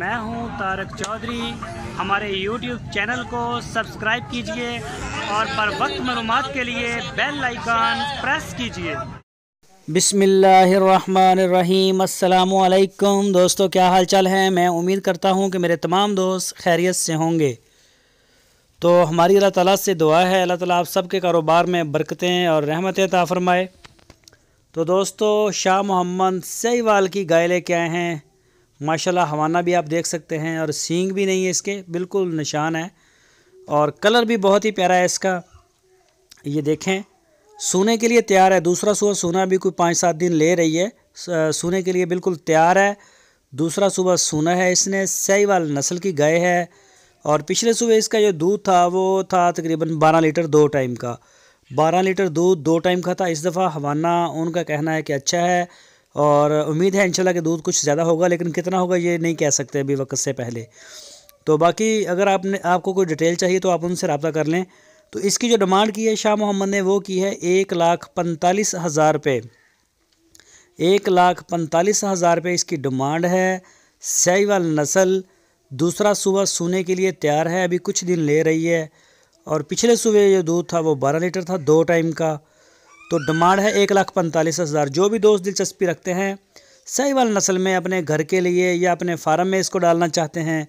میں ہوں تارک چودھری ہمارے یوٹیوب چینل کو سبسکرائب کیجئے اور پر وقت معلومات کے لیے بیل آئیکن پریس کیجئے بسم اللہ الرحمن الرحیم السلام علیکم دوستو کیا حال چال ہے میں امید کرتا ہوں کہ میرے تمام دوست خیریت سے ہوں گے تو ہماری اللہ تعالیٰ سے دعا ہے اللہ تعالیٰ آپ سب کے کاروبار میں برکتیں اور رحمتیں تعافرمائے تو دوستو شاہ محمد سیوال کی گائے لے کے آئے ہیں ماشاءاللہ ہوانہ بھی آپ دیکھ سکتے ہیں اور سینگ بھی نہیں ہے اس کے بالکل نشان ہے اور کلر بھی بہت ہی پیارا ہے اس کا یہ دیکھیں سونے کے لیے تیار ہے دوسرا صبح سونا بھی کوئی پانچ سات دن لے رہی ہے سونے کے لیے بالکل تیار ہے دوسرا صبح سونا ہے اس نے سہی وال نسل کی گائے ہے اور پچھلے صبح اس کا جو دودھ تھا وہ تھا تقریباً بارہ لیٹر دو ٹائم کا بارہ لیٹر دودھ دو ٹائم کا تھا اس دفعہ حوانہ ان کا کہنا ہے کہ اچھا ہے اور امید ہے انشاءاللہ کہ دودھ کچھ زیادہ ہوگا لیکن کتنا ہوگا یہ نہیں کہہ سکتے ابھی وقت سے پہلے تو باقی اگر آپ نے آپ کو کوئی ڈیٹیل چاہیے تو آپ ان سے رابطہ کر لیں تو اس کی جو ڈیمانڈ کی ہے شاہ محمد نے وہ کی ہے ایک لاکھ پنتالیس ہزار روپے ایک لاکھ پینتالیس ہزار روپے اس کی ڈیمانڈ ہے سیاح وال نسل دوسرا صبح سونے کے لیے تیار ہے ابھی کچھ دن لے رہی ہے اور پچھلے صبح جو دودھ تھا وہ بارہ لیٹر تھا دو ٹائم کا تو ڈیمانڈ ہے ایک لاکھ پنتالیس ہزار جو بھی دوست دلچسپی رکھتے ہیں صحیح وال نسل میں اپنے گھر کے لیے یا اپنے فارم میں اس کو ڈالنا چاہتے ہیں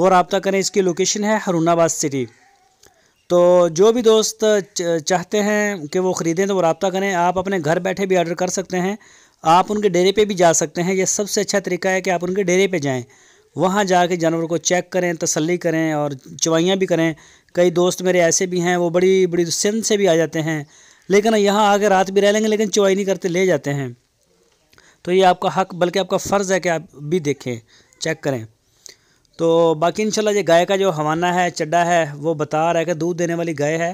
وہ رابطہ کریں اس کی لوکیشن ہے ہرون آباد سٹی تو جو بھی دوست چاہتے ہیں کہ وہ خریدیں تو وہ رابطہ کریں آپ اپنے گھر بیٹھے بھی آرڈر کر سکتے ہیں آپ ان کے ڈیرے پہ بھی جا سکتے ہیں یہ سب سے اچھا طریقہ ہے کہ آپ ان کے ڈیرے پہ جائیں وہاں جا کے جانور کو چیک کریں تسلی کریں اور چوائیاں بھی کریں کئی دوست میرے ایسے بھی ہیں وہ بڑی بڑی سندھ سے بھی آ جاتے ہیں لیکن یہاں آ کے رات بھی رہ لیں گے لیکن چوائی نہیں کرتے لے جاتے ہیں تو یہ آپ کا حق بلکہ آپ کا فرض ہے کہ آپ بھی دیکھیں چیک کریں تو باقی انشاءاللہ یہ گائے کا جو ہوانہ ہے چڈا ہے وہ بتا رہا ہے کہ دودھ دینے والی گائے ہے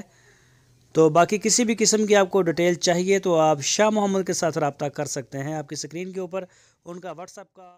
تو باقی کسی بھی قسم کی آپ کو ڈیٹیل چاہیے تو آپ شاہ محمد کے ساتھ رابطہ کر سکتے ہیں آپ کی سکرین کے اوپر ان کا اپ کا